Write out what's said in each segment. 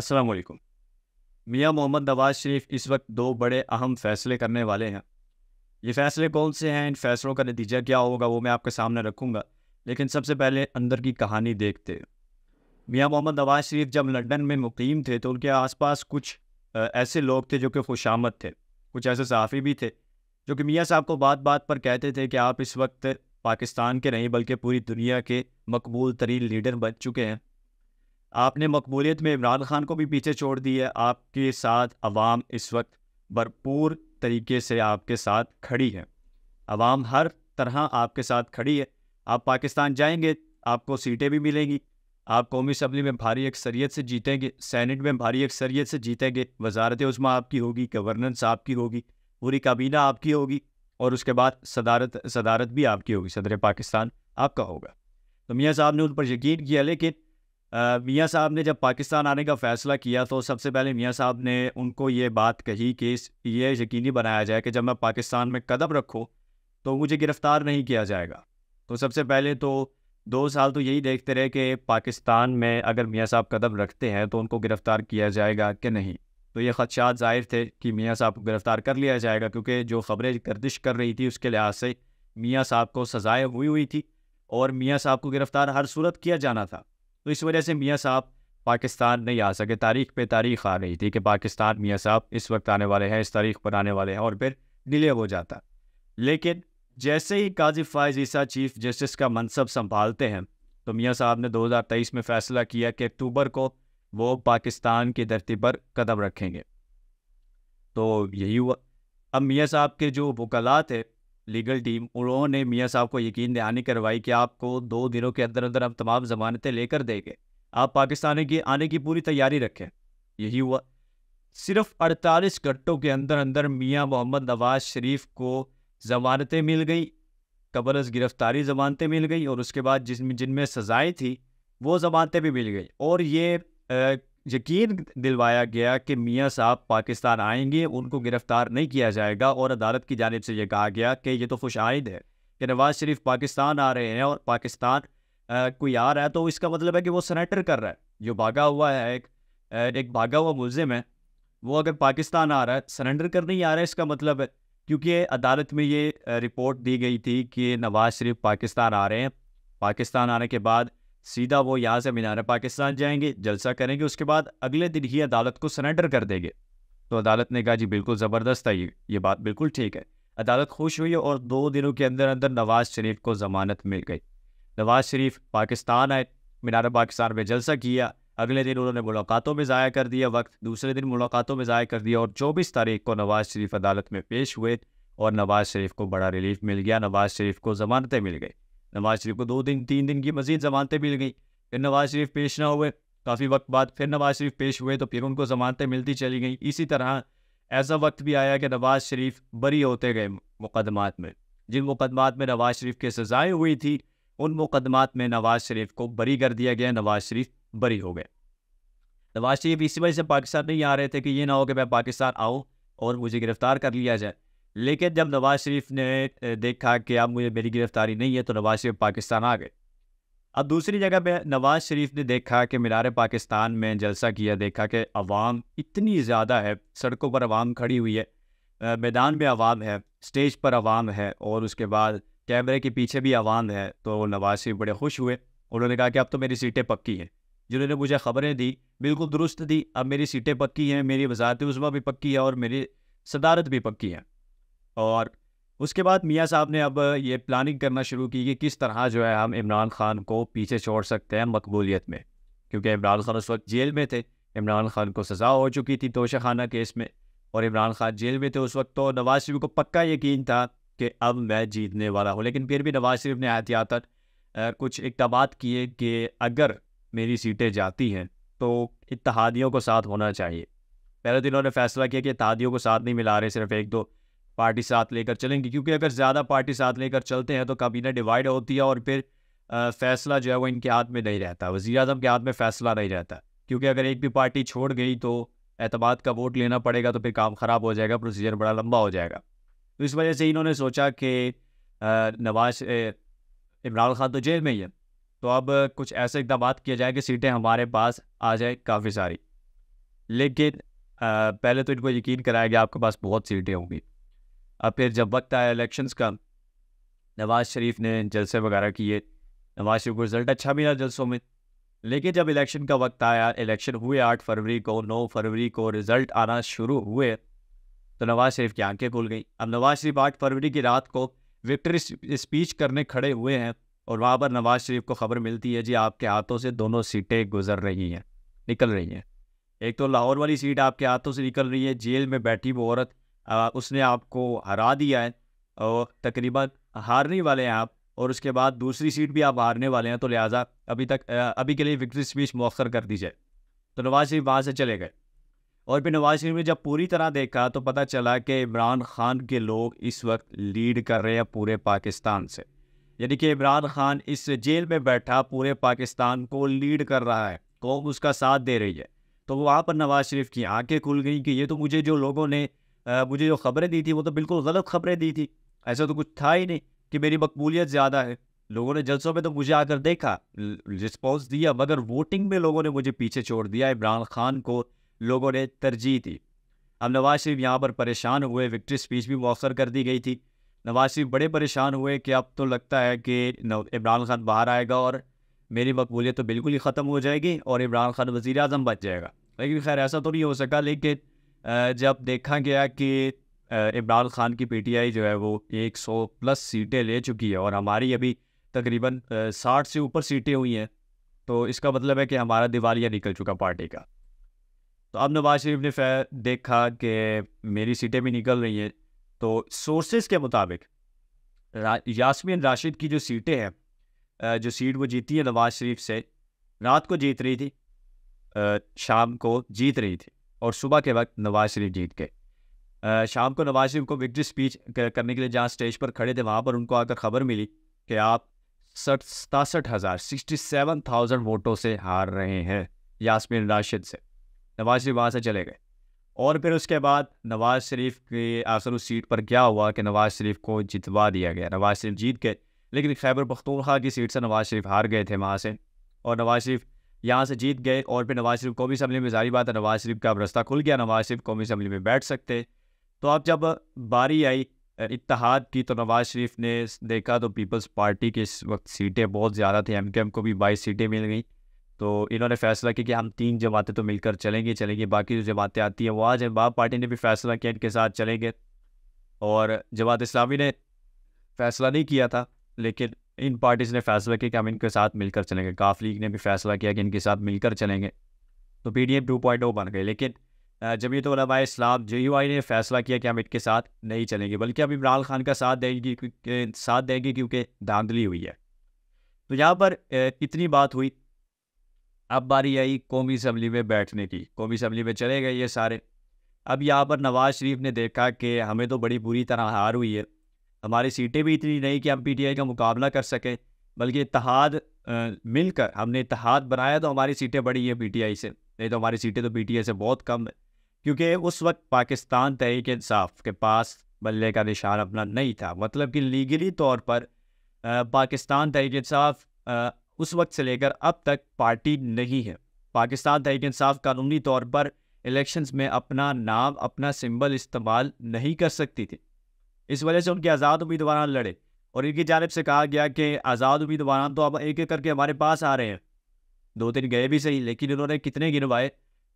अस्सलाम वालेकुम मियाँ मोहम्मद नवाज शरीफ इस वक्त दो बड़े अहम फैसले करने वाले हैं ये फैसले कौन से हैं इन फैसलों का नतीजा क्या होगा वो मैं आपके सामने रखूँगा लेकिन सबसे पहले अंदर की कहानी देखते मियाँ मोहम्मद नवाज शरीफ जब लंदन में मुकीम थे तो उनके आसपास कुछ ऐसे लोग थे जो कि खुशामद थे कुछ ऐसे सहाफ़ी भी थे जो कि मियाँ साहब को बात बात पर कहते थे कि आप इस वक्त पाकिस्तान के नहीं बल्कि पूरी दुनिया के मकबूल तरीन लीडर बन चुके हैं आपने मकबूलियत में इमरान खान को भी पीछे छोड़ दी है आपके साथ अवाम इस वक्त भरपूर तरीके से आपके साथ खड़ी है अवाम हर तरह आपके साथ खड़ी है आप पाकिस्तान जाएंगे आपको सीटें भी मिलेंगी आप कौमी असम्बली में भारी अक्सरीत से जीतेंगे सैनट में भारी अक्सरीत से जीतेंगे वजारत उजमा आपकी होगी गवर्नेंस आपकी होगी पूरी काबीना आपकी होगी और उसके बाद सदारत सदारत भी आपकी होगी सदर पाकिस्तान आपका होगा तो मियाँ साहब ने उन पर यकीन किया लेकिन मियाँ साहब ने जब पाकिस्तान आने का फ़ैसला किया तो सबसे पहले मियाँ साहब ने उनको ये बात कही कि ये यकीनी बनाया जाए कि जब मैं पाकिस्तान में कदम रखूँ तो मुझे गिरफ़्तार नहीं किया जाएगा तो सबसे पहले तो दो साल तो यही देखते रहे कि पाकिस्तान में अगर मियाँ साहब कदम रखते हैं तो उनको गिरफ़्तार किया जाएगा कि नहीं तो ये खदशात ज़ाहिर थे कि मियाँ साहब को गिरफ़्तार कर लिया जाएगा क्योंकि जो ख़बरें गर्दिश कर रही थी उसके लिहाज से मियाँ साहब को सज़ाएँ हुई हुई थी और मियाँ साहब को गिरफ़्तार हर सूरत किया जाना था तो इस वजह से मियाँ साहब पाकिस्तान नहीं आ सके तारीख पे तारीख आ रही थी कि पाकिस्तान मियाँ साहब इस वक्त आने वाले हैं इस तारीख पर आने वाले हैं और फिर डिले हो जाता लेकिन जैसे ही काजिफ फायज ईसा चीफ जस्टिस का मनसब संभालते हैं तो मियाँ साहब ने 2023 में फ़ैसला किया कि अक्टूबर को वो पाकिस्तान की धरती पर कदम रखेंगे तो यही हुआ अब मियाँ साहब के जो वकला थे लीगल टीम उन्होंने मियाँ साहब को यकीन दहानी करवाई कि आपको दो दिनों के अंदर अंदर हम तमाम जमानतें लेकर देंगे आप पाकिस्तान की आने की पूरी तैयारी रखें यही हुआ सिर्फ 48 घंटों के अंदर अंदर मियाँ मोहम्मद नवाज शरीफ को जमानतें मिल गई कबरज गिरफ्तारी जमानतें मिल गई और उसके बाद जिस जिनमें सज़ाएं थी वो जमानतें भी मिल गई और ये यकीन दिलवाया गया कि मियाँ साहब पाकिस्तान आएंगे उनको गिरफ्तार नहीं किया जाएगा और अदालत की जानब से यह कहा गया कि ये तो खुश आयद है कि नवाज़ शरीफ पाकिस्तान आ रहे हैं और पाकिस्तान कोई आ रहा है तो इसका मतलब है कि वो सरेंडर कर रहा है जो भागा हुआ है एक एक भागा हुआ मुलजिम है वो अगर पाकिस्तान आ रहा है सरेंडर कर नहीं आ रहा है इसका मतलब है क्योंकि अदालत में ये रिपोर्ट दी गई थी कि नवाज़ शरीफ पाकिस्तान आ रहे हैं पाकिस्तान आने के बाद सीधा वो यहाँ से मीनार पाकिस्तान जाएंगे जलसा करेंगे उसके बाद अगले दिन ही अदालत को सरेंडर कर देंगे तो अदालत ने कहा जी बिल्कुल ज़बरदस्त है ये ये बात बिल्कुल ठीक है अदालत खुश हुई और दो दिनों के अंदर अंदर नवाज़ शरीफ को ज़मानत मिल गई नवाज़ शरीफ पाकिस्तान आए मीनार पाकिस्तान में जलसा किया अगले दिन उन्होंने मुलाकातों में ज़ाया कर दिया वक्त दूसरे दिन मुलाकातों में ज़ाया कर दिया और चौबीस तारीख को नवाज़ शरीफ अदालत में पेश हुए और नवाज़ शरीफ को बड़ा रिलीफ मिल गया नवाज़ शरीफ को ज़मानतें मिल गई नवाज शरीफ को दो दिन तीन दिन की मजीद जमानतें मिल गई फिर नवाज शरीफ पेश ना हुए काफ़ी वक्त बाद फिर नवाज शरीफ पेश हुए तो फिर उनको जमानतें मिलती चली गई इसी तरह ऐसा वक्त भी आया कि नवाज शरीफ बरी होते गए मुकदमात में जिन मुकदमात में नवाज शरीफ की सजाएं हुई थी उन मुकदमात में नवाज शरीफ को बरी कर दिया गया नवाज शरीफ बरी हो गए नवाज शरीफ इसी वजह से पाकिस्तान नहीं आ रहे थे कि ये ना हो कि मैं पाकिस्तान आऊँ और मुझे गिरफ़्तार कर लिया जाए लेकिन जब नवाज शरीफ ने देखा कि अब मुझे मेरी गिरफ्तारी नहीं है तो नवाज शरीफ पाकिस्तान आ गए अब दूसरी जगह पे नवाज शरीफ ने देखा कि मीनार पाकिस्तान में जलसा किया देखा कि अवाम इतनी ज़्यादा है सड़कों पर आवाम खड़ी हुई है मैदान में आवाम है स्टेज पर आवाम है और उसके बाद कैमरे के पीछे भी आवाम है तो नवाज शरीफ बड़े खुश हुए उन्होंने कहा कि अब तो मेरी सीटें पक्की हैं जिन्होंने मुझे ख़बरें दी बिल्कुल दुरुस्त दी अब मेरी सीटें पक्की हैं मेरी वजारत उजमा भी पक्की है और मेरी सदारत भी पक्की है और उसके बाद मियाँ साहब ने अब ये प्लानिंग करना शुरू की कि किस तरह जो है हम इमरान खान को पीछे छोड़ सकते हैं मकबूलियत में क्योंकि इमरान खान उस वक्त जेल में थे इमरान खान को सज़ा हो चुकी थी तोशा खाना केस में और इमरान खान जेल में थे उस वक्त तो नवाज़ शरीफ को पक्का यकीन था कि अब मैं जीतने वाला हूँ लेकिन फिर भी नवाज़ शरीफ ने एहतियातन कुछ इकदाम किए कि अगर मेरी सीटें जाती हैं तो इतिहादियों को साथ होना चाहिए पहले तो इन्होंने फैसला किया कि इतहादियों को साथ नहीं मिला रहे सिर्फ एक दो पार्टी साथ लेकर चलेंगे क्योंकि अगर ज़्यादा पार्टी साथ लेकर चलते हैं तो काबीना डिवाइड होती है और फिर फैसला जो है वो इनके हाथ में नहीं रहता वजी अजम के हाथ में फैसला नहीं रहता क्योंकि अगर एक भी पार्टी छोड़ गई तो एतमाद का वोट लेना पड़ेगा तो फिर काम ख़राब हो जाएगा प्रोसीजर बड़ा लंबा हो जाएगा तो इस वजह से इन्होंने सोचा कि नवाज इमरान खान तो जेल में ही है तो अब कुछ ऐसे इकदाम किए जाए कि सीटें हमारे पास आ जाए काफ़ी सारी लेकिन पहले तो इनको यकीन कराया गया आपके पास बहुत सीटें होंगी अब फिर जब वक्त आया इलेक्शंस का नवाज़ शरीफ ने जलसे वगैरह किए नवाज़ शरीफ को रिज़ल्ट अच्छा मिला जलसों में लेकिन जब इलेक्शन का वक्त आया इलेक्शन हुए आठ फरवरी को नौ फरवरी को रिज़ल्ट आना शुरू हुए तो नवाज़ शरीफ की आंखें खुल गई अब नवाज़ शरीफ आठ फरवरी की रात को विक्ट्री स्पीच करने खड़े हुए हैं और वहाँ पर नवाज़ शरीफ को खबर मिलती है जी आपके हाथों से दोनों सीटें गुजर रही हैं निकल रही हैं एक तो लाहौर वाली सीट आपके हाथों से निकल रही है जेल में बैठी वो औरत उसने आपको हरा दिया है और तकरीबन हारने वाले हैं आप और उसके बाद दूसरी सीट भी आप हारने वाले हैं तो लिहाजा अभी तक अभी के लिए विक्ट्री स्पीच मौखर कर दी जाए तो नवाज शरीफ वहाँ से चले गए और फिर नवाज शरीफ ने जब पूरी तरह देखा तो पता चला कि इमरान खान के लोग इस वक्त लीड कर रहे हैं पूरे पाकिस्तान से यानी कि इमरान खान इस जेल में बैठा पूरे पाकिस्तान को लीड कर रहा है कौम उसका साथ दे रही है तो वहाँ पर नवाज शरीफ की आंखें खुल गई कि ये तो मुझे जो लोगों ने मुझे जो ख़बरें दी थी वो तो बिल्कुल गलत ख़बरें दी थी ऐसा तो कुछ था ही नहीं कि मेरी मकबूलियत ज़्यादा है लोगों ने जलसों में तो मुझे आकर देखा रिस्पॉन्स दिया मगर वोटिंग में लोगों ने मुझे पीछे छोड़ दिया इमरान खान को लोगों ने तरजीह दी अब नवाज शरीफ यहाँ पर परेशान हुए विक्ट्री स्पीच भी मौसर कर दी गई थी नवाज शरीफ बड़े परेशान हुए कि अब तो लगता है कि इमरान खान बाहर आएगा और मेरी मकबूलियत तो बिल्कुल ही ख़त्म हो जाएगी और इमरान खान वज़ी अजम बच जाएगा लेकिन खैर ऐसा तो नहीं हो सका लेकिन जब देखा गया कि इमरान खान की पीटीआई जो है वो 100 प्लस सीटें ले चुकी है और हमारी अभी तकरीबन 60 से ऊपर सीटें हुई हैं तो इसका मतलब है कि हमारा दिवालिया निकल चुका पार्टी का तो अब नवाज शरीफ ने फै देखा कि मेरी सीटें भी निकल रही हैं तो सोर्सेज के मुताबिक यासमिन राशिद की जो सीटें हैं जो सीट वो जीती है नवाज शरीफ से रात को जीत रही थी शाम को जीत रही थी और सुबह के वक्त नवाज शरीफ जीत गए शाम को नवाज शरीफ को विक्ट्री स्पीच करने के लिए जहाँ स्टेज पर खड़े थे वहाँ पर उनको आकर खबर मिली कि आप सठ सतासठ हज़ार सिक्सटी सेवन थाउजेंड वोटों से हार रहे हैं यासमिन राशिद से नवाज शरीफ वहाँ से चले गए और फिर उसके बाद नवाज शरीफ के असर उस सीट पर क्या हुआ कि नवाज शरीफ को जितवा दिया गया नवाज शरीफ जीत गए लेकिन खैबर पख्तूनख्वा की सीट से नवाज शरीफ हार गए थे वहाँ से और नवाज शरीफ यहाँ से जीत गए और फिर नवाज शरीफ कौमी असम्बली में जारी बात है नवाज शरीफ का अब रास्ता खुल गया नवाज शरीफ कौमी असम्बली में बैठ सकते तो अब जब बारी आई इतिहाद की तो नवाज शरीफ ने देखा तो पीपल्स पार्टी के इस वक्त सीटें बहुत ज़्यादा थी एम को भी बाईस सीटें मिल गई तो इन्होंने फैसला किया कि हम तीन जमातें तो मिलकर चलेंगे चलेंगे बाकी जो जमातें आती हैं वो आज अहबाब पार्टी ने भी फैसला किया इनके साथ चलेंगे और जमात इस्लामी ने फैसला नहीं किया था लेकिन इन पार्टीज़ ने फैसला किया कि हम इनके साथ मिलकर चलेंगे काफ लीग ने भी फैसला किया कि इनके साथ मिलकर चलेंगे तो P D F two point O बन गए लेकिन जमीत उलमा इस्लाम जे यू आई ने फैसला किया कि हम इनके साथ नहीं चलेंगे बल्कि अब इमरान खान का साथ देंगे साथ देंगे क्योंकि धांधली हुई है तो यहाँ पर इतनी बात हुई अब बारी आई कौमी असम्बली में बैठने की कौमी असम्बली में चले गए ये सारे अब यहाँ पर नवाज़ शरीफ ने देखा कि हमें तो बड़ी बुरी तरह हार हुई है हमारी सीटें भी इतनी नहीं कि हम पीटीआई का मुकाबला कर सकें बल्कि इतहाद मिलकर हमने इतहाद बनाया तो हमारी सीटें बढ़ी हैं पीटीआई से नहीं तो हमारी सीटें तो पीटीआई से बहुत कम है क्योंकि उस वक्त पाकिस्तान तहरीक इंसाफ के पास बल्ले का निशान अपना नहीं था मतलब कि लीगली तौर पर पाकिस्तान तहरीक इंसाफ उस वक्त से लेकर अब तक पार्टी नहीं है पाकिस्तान तहरीक इंसाफ कानूनी तौर पर इलेक्शंस में अपना नाम अपना सिंबल इस्तेमाल नहीं कर सकती थी इस वजह से उनके आज़ाद उम्मीदवार लड़े और इनकी जानब से कहा गया कि आज़ाद उम्मीदवार तो अब एक एक करके हमारे पास आ रहे हैं दो तीन गए भी सही लेकिन इन्होंने कितने गिनवाए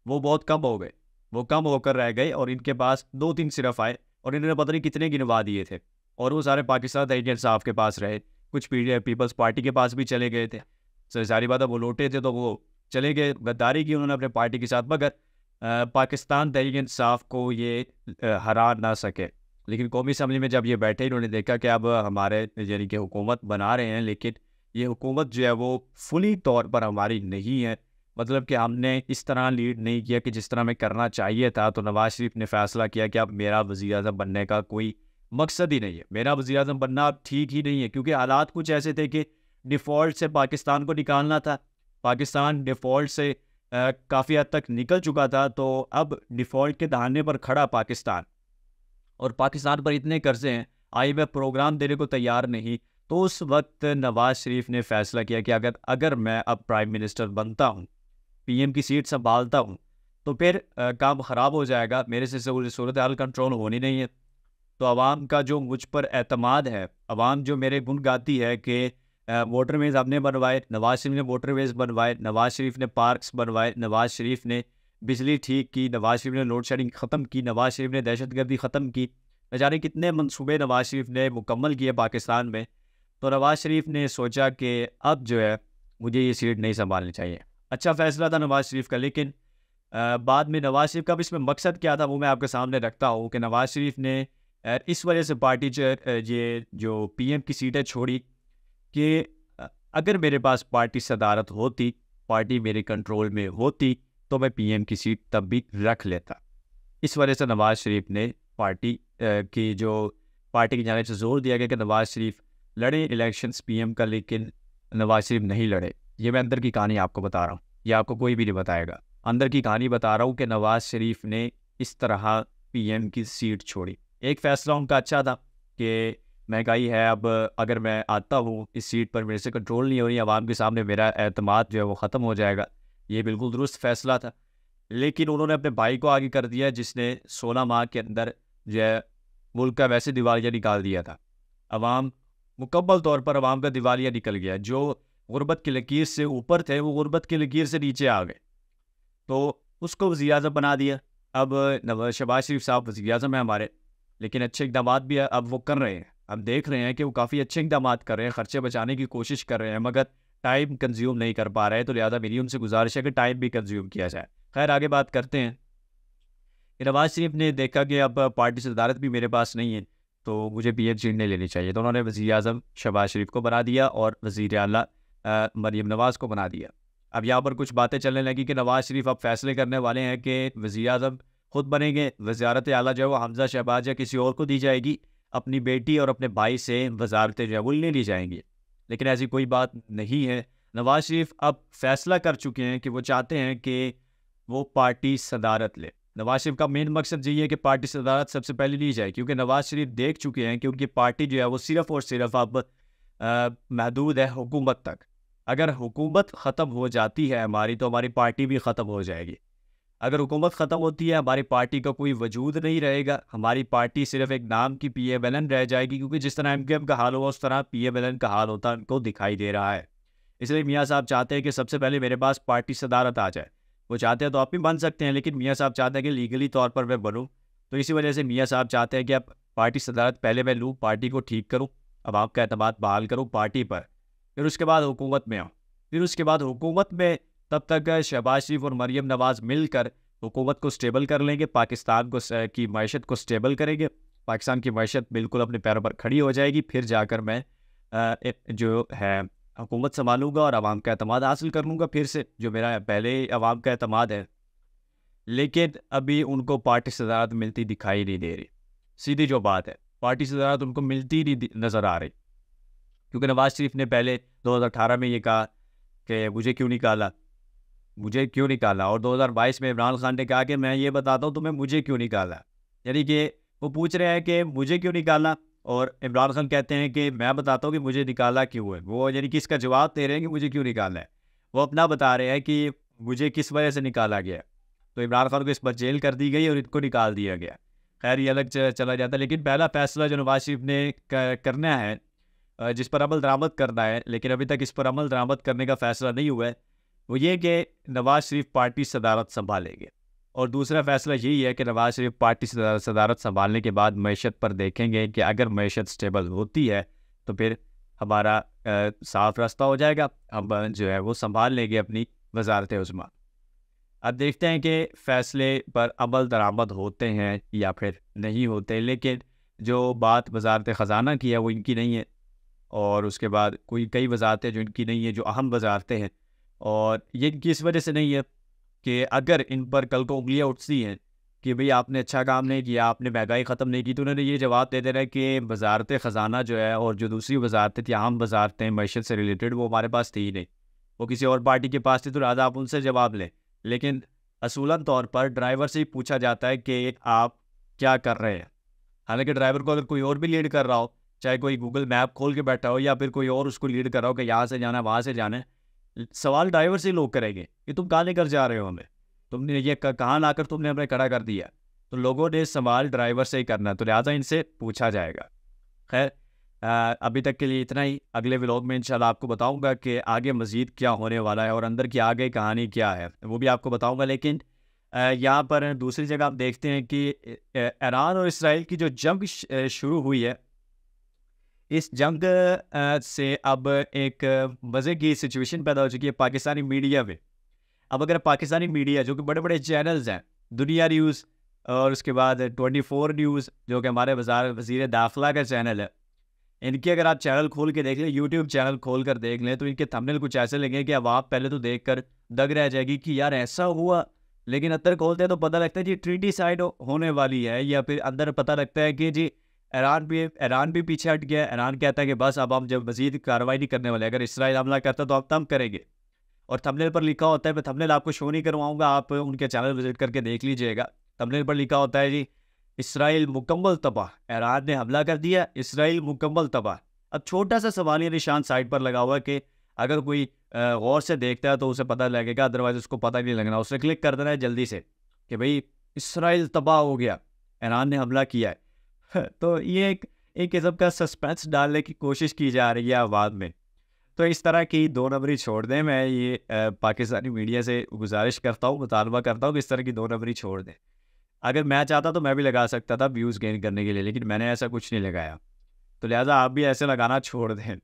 वो बहुत कम हो गए वो कम होकर रह गए और इनके पास दो तीन सिर्फ आए और इन्होंने पता नहीं कितने गिनवा दिए थे और वो सारे पाकिस्तान तहरीक इंसाफ के पास रहे कुछ पीपल्स पार्टी के पास भी चले गए थे सर सारी बात अब वो लौटे थे तो वो चले गए गद्दारी की उन्होंने अपने पार्टी के साथ मगर पाकिस्तान तहरीक इंसाफ को ये हरा ना सके लेकिन कौमी असम्बली में जब ये बैठे इन्होंने देखा कि अब हमारे यानी कि हुकूमत बना रहे हैं लेकिन ये हुकूमत जो है वो फुली तौर पर हमारी नहीं है मतलब कि हमने इस तरह लीड नहीं किया कि जिस तरह हमें करना चाहिए था तो नवाज़ शरीफ ने फैसला किया कि अब मेरा वज़ी अजम बनने का कोई मकसद ही नहीं है मेरा वज़ी अजम बनना अब ठीक ही नहीं है क्योंकि हालात कुछ ऐसे थे कि डिफ़ॉल्ट से पाकिस्तान को निकालना था पाकिस्तान डिफ़ॉल्ट से काफ़ी हद तक निकल चुका था तो अब डिफ़ॉल्ट के दहाने पर खड़ा पाकिस्तान और पाकिस्तान पर इतने कर्जे हैं आई आईएमएफ प्रोग्राम देने को तैयार नहीं तो उस वक्त नवाज शरीफ ने फैसला किया कि अगर अगर मैं अब प्राइम मिनिस्टर बनता हूँ एम की सीट संभालता हूँ तो फिर आ, काम ख़राब हो जाएगा मेरे से सूरत हाल कंट्रोल होनी नहीं है तो आवाम का जो मुझ पर अतमाद है आवाम जो मेरे गुन गाती है कि वोटरवेज आपने बनवाए नवाज शरीफ ने वोटरवेज बनवाए नवाज शरीफ ने पार्क्स बनवाए नवाज शरीफ ने बिजली ठीक की नवाज शरीफ ने लोड शेडिंग ख़त्म की नवाज शरीफ ने दहशत गर्दी ख़त्म की न जाने कितने मनसूबे नवाज शरीफ ने मुकम्मल किए पाकिस्तान में तो नवाज शरीफ ने सोचा कि अब जो है मुझे ये सीट नहीं संभालनी चाहिए अच्छा फैसला था नवाज शरीफ का लेकिन बाद में नवाज शरीफ का इसमें मकसद क्या था वो मैं आपके सामने रखता हूँ कि नवाज शरीफ ने इस वजह से पार्टी ये जो पीएम की सीटें छोड़ी कि अगर मेरे पास पार्टी सदारत होती पार्टी मेरे कंट्रोल में होती तो मैं पीएम की सीट तब भी रख लेता इस वजह से नवाज़ शरीफ ने पार्टी की जो पार्टी की जाने से जोर दिया गया कि नवाज़ शरीफ लड़े इलेक्शंस पीएम का लेकिन नवाज़ शरीफ नहीं लड़े ये मैं अंदर की कहानी आपको बता रहा हूँ ये आपको कोई भी नहीं बताएगा अंदर की कहानी बता रहा हूँ कि नवाज़ शरीफ ने इस तरह पीएम की सीट छोड़ी एक फैसला उनका अच्छा था कि महंगाई है अब अगर मैं आता हूँ इस सीट पर मेरे से कंट्रोल नहीं हो रही आवाम के सामने मेरा अहतमाद जो है वो ख़त्म हो जाएगा ये बिल्कुल दुरुस्त फैसला था लेकिन उन्होंने अपने भाई को आगे कर दिया जिसने सोलह माह के अंदर जो है मुल्क का वैसे दिवालिया निकाल दिया था अवाम मुकम्मल तौर पर अवाम का दिवालिया निकल गया जो गुर्बत की लकीर से ऊपर थे वो गुर्बत की लकीर से नीचे आ गए तो उसको वजी अजम बना दिया अब शबाज शरीफ साहब वजी अजम हैं हमारे लेकिन अच्छे इकदाम भी अब वो कर रहे हैं हम देख रहे हैं कि वो काफ़ी अच्छे इकदाम कर रहे हैं ख़र्चे बचाने की कोशिश कर रहे हैं मगर टाइम कंज्यूम नहीं कर पा रहे तो लिहाजा मेरी उनसे गुजारिश है कि टाइम भी कंज्यूम किया जाए खैर आगे बात करते हैं नवाज शरीफ ने देखा कि अब पार्टी से सदारत भी मेरे पास नहीं है तो मुझे पी एच चीन लेनी चाहिए तो उन्होंने वज़ी अजम शहबाज शरीफ को बना दिया और वज़ी अल मरीम नवाज़ को बना दिया अब यहाँ पर कुछ बातें चलने लगी कि नवाज शरीफ अब फैसले करने वाले हैं कि वज़ी अजम खुद बनेंगे वजारत अली जो है वो हमजा शहबाज या किसी और को दी जाएगी अपनी बेटी और अपने भाई से वजारतें जो है वो ले ली जाएंगी लेकिन ऐसी कोई बात नहीं है नवाज शरीफ अब फैसला कर चुके हैं कि वो चाहते हैं कि वो पार्टी सदारत ले नवाज शरीफ का मेन मकसद यही है कि पार्टी सदारत सबसे पहले ली जाए क्योंकि नवाज शरीफ देख चुके हैं कि उनकी पार्टी जो है वो सिर्फ़ और सिर्फ अब महदूद है हुकूमत तक अगर हुकूमत ख़त्म हो जाती है हमारी तो हमारी पार्टी भी ख़त्म हो जाएगी अगर हुकूमत ख़त्म होती है हमारी पार्टी का कोई वजूद नहीं रहेगा हमारी पार्टी सिर्फ एक नाम की पी एम एल एन रह जाएगी क्योंकि जिस तरह एम क्यू एम का हाल हुआ उस तरह पी एम एल एन का हाल होता उनको दिखाई दे रहा है इसलिए मियाँ साहब चाहते हैं कि सबसे पहले मेरे पास पार्टी सदारत आ जाए वो चाहते हैं तो आप भी बन सकते हैं लेकिन मियाँ साहब चाहते हैं कि लीगली तौर पर मैं बनूँ तो इसी वजह से मियाँ साहब चाहते हैं कि अब पार्टी सदारत पहले मैं लूँ पार्टी को ठीक करूँ अब आपका अतमाद बहाल करूँ पार्टी पर फिर उसके बाद हुकूमत में आऊँ फिर उसके बाद हुकूमत में तब तक शहबाज शरीफ और मरियम नवाज़ मिलकर हुकूमत को स्टेबल कर लेंगे पाकिस्तान को की मीशत को स्टेबल करेंगे पाकिस्तान की मीशत बिल्कुल अपने पैरों पर खड़ी हो जाएगी फिर जाकर मैं जो है हुकूमत संभालूंगा और आवाम का अतमाद हासिल कर लूँगा फिर से जो मेरा पहले आवाम का अतमाद है लेकिन अभी उनको पार्टी सदारत मिलती दिखाई नहीं दे रही सीधी जो बात है पार्टी सदारत उनको मिलती नहीं नज़र आ रही क्योंकि नवाज़ शरीफ ने पहले 2018 में ये कहा कि मुझे क्यों निकाला मुझे क्यों निकाला और 2022 में इमरान खान ने कहा कि मैं ये बताता हूँ तुम्हें मुझे क्यों निकाला यानी कि वो पूछ रहे हैं कि मुझे क्यों निकाला और इमरान खान कहते हैं कि मैं बताता हूँ कि मुझे निकाला क्यों है वो यानी कि इसका जवाब दे रहे हैं कि मुझे क्यों निकाला है वो अपना बता रहे हैं कि मुझे किस वजह से निकाला गया तो इमरान खान को इस पर जेल कर दी गई और इनको निकाल दिया गया खैर ये अलग चला जाता है लेकिन पहला फैसला जो नवाज शरीफ ने करना है जिस पर अमल दरामद करना है लेकिन अभी तक इस पर अमल दरामद करने का फैसला नहीं हुआ है वो ये कि नवाज शरीफ पार्टी सदारत संभालेंगे और दूसरा फैसला यही है कि नवाज शरीफ पार्टी सदारत संभालने के बाद मीशत पर देखेंगे कि अगर मीशत स्टेबल होती है तो फिर हमारा साफ रास्ता हो जाएगा अब जो है वो संभाल लेंगे अपनी वजारत उजमा अब देखते हैं कि फैसले पर अमल दरामद होते हैं या फिर नहीं होते लेकिन जो बात वजारत ख़जाना की है वो इनकी नहीं है और उसके बाद कोई कई वजारतें जो इनकी नहीं है जो अहम वजारतें हैं और ये किस वजह से नहीं है कि अगर इन पर कल को उंगलियाँ उठती हैं कि भाई आपने अच्छा काम नहीं किया आपने महंगाई ख़त्म नहीं की तो उन्होंने ये जवाब दे देना कि वजारत ख़जाना जो है और जो दूसरी वजारतें थी आम वजारतें मैशत से रिलेटेड वो हमारे पास थी ही नहीं वो किसी और पार्टी के पास थी तो लिहाजा आप उनसे जवाब लें लेकिन असूला तौर पर ड्राइवर से ही पूछा जाता है कि आप क्या कर रहे हैं हालांकि ड्राइवर को अगर कोई और भी लीड कर रहा हो चाहे कोई गूगल मैप खोल के बैठा हो या फिर कोई और उसको लीड कर रहा हो कि यहाँ से जाना है वहाँ से जाना है सवाल ड्राइवर से लोग करेंगे कि तुम कहाँ लेकर जा रहे हो हमें तुमने ये कहाँ लाकर तुमने हमें खड़ा कर दिया तो लोगों ने सवाल ड्राइवर से ही करना तो लिहाजा इनसे पूछा जाएगा खैर अभी तक के लिए इतना ही अगले व्लॉग में इंशाल्लाह आपको बताऊंगा कि आगे मज़ीद क्या होने वाला है और अंदर की आगे कहानी क्या है वो भी आपको बताऊंगा लेकिन यहाँ पर दूसरी जगह आप देखते हैं कि ईरान और इसराइल की जो जंग शुरू हुई है इस जंग से अब एक मज़े की सिचुएशन पैदा हो चुकी है पाकिस्तानी मीडिया में अब अगर पाकिस्तानी मीडिया जो कि बड़े बड़े चैनल्स हैं दुनिया न्यूज़ और उसके बाद ट्वेंटी फोर न्यूज़ जो कि हमारे बाज़ार वजीर दाखिला का चैनल है इनके अगर आप चैनल खोल के देख लें यूट्यूब चैनल खोल कर देख लें तो इनके थंबनेल कुछ ऐसे लगे कि अब आप पहले तो देख कर दग रह जाएगी कि यार ऐसा हुआ लेकिन अंदर खोलते हैं तो पता लगता है जी ट्रीटी साइड होने वाली है या फिर अंदर पता लगता है कि जी ईरान भी ईरान भी पीछे हट गया ईरान कहता है कि बस अब हम जब मजीद कार्रवाई नहीं करने वाले अगर इसराइल हमला करता तो आप तम करेंगे और थमनेल पर लिखा होता है मैं थमनेल आपको शो नहीं करवाऊंगा आप उनके चैनल विजिट करके देख लीजिएगा थमनेल पर लिखा होता है जी इसराइल मुकम्मल तबाह ईरान ने हमला कर दिया इसराइल मुकम्मल तबाह अब छोटा सा सवाल ये निशान साइड पर लगा हुआ कि अगर कोई गौर से देखता है तो उसे पता लगेगा अदरवाइज़ उसको पता नहीं लगना उसने क्लिक कर देना है जल्दी से कि भाई इसराइल तबाह हो गया ईरान ने हमला किया है तो ये एक एक किस्म का सस्पेंस डालने की कोशिश की जा रही है आवाज़ में तो इस तरह की दो नंबरी छोड़ दें मैं ये पाकिस्तानी मीडिया से गुजारिश करता हूँ मुतालबा करता हूँ कि इस तरह की दो नंबरी छोड़ दें अगर मैं चाहता तो मैं भी लगा सकता था व्यूज़ गेन करने के लिए लेकिन मैंने ऐसा कुछ नहीं लगाया तो लिहाजा आप भी ऐसे लगाना छोड़ दें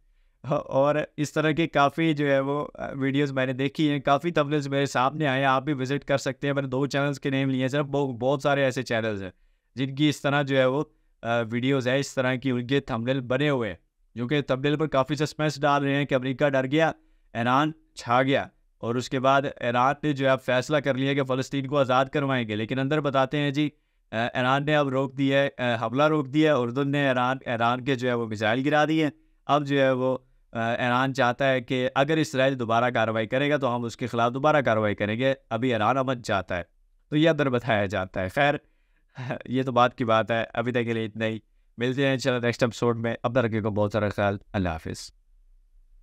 और इस तरह के काफ़ी जो है वो वीडियोस मैंने देखी हैं काफ़ी तबलेज मेरे सामने आए आप भी विज़िट कर सकते हैं मैंने दो चैनल्स के नेम लिए हैं सर बहुत सारे ऐसे चैनल्स हैं जिनकी इस तरह जो है वो वीडियोज़ है इस तरह की उनके थंबनेल बने हुए हैं जो कि थंबनेल पर काफ़ी सस्पेंस डाल रहे हैं कि अमेरिका डर गया ईरान छा गया और उसके बाद ईरान ने जो है फैसला कर लिया कि फ़लस्तीन को आज़ाद करवाएंगे लेकिन अंदर बताते हैं जी ईरान ने अब रोक दिया है हमला रोक दिया है उर्दन ने ईरान ईरान के जो है वो मिसाइल गिरा दिए हैं अब जो है वो ईरान चाहता है कि अगर इसराइल दोबारा कार्रवाई करेगा तो हम उसके ख़िलाफ़ दोबारा कार्रवाई करेंगे अभी ईरान अमन चाहता है तो यह अंदर बताया जाता है खैर ये तो बात की बात है अभी तक के लिए इतना ही मिलते हैं चलो नेक्स्ट एपिसोड में अब तक रखिएगा बहुत सारा ख्याल अल्लाह हाफिज़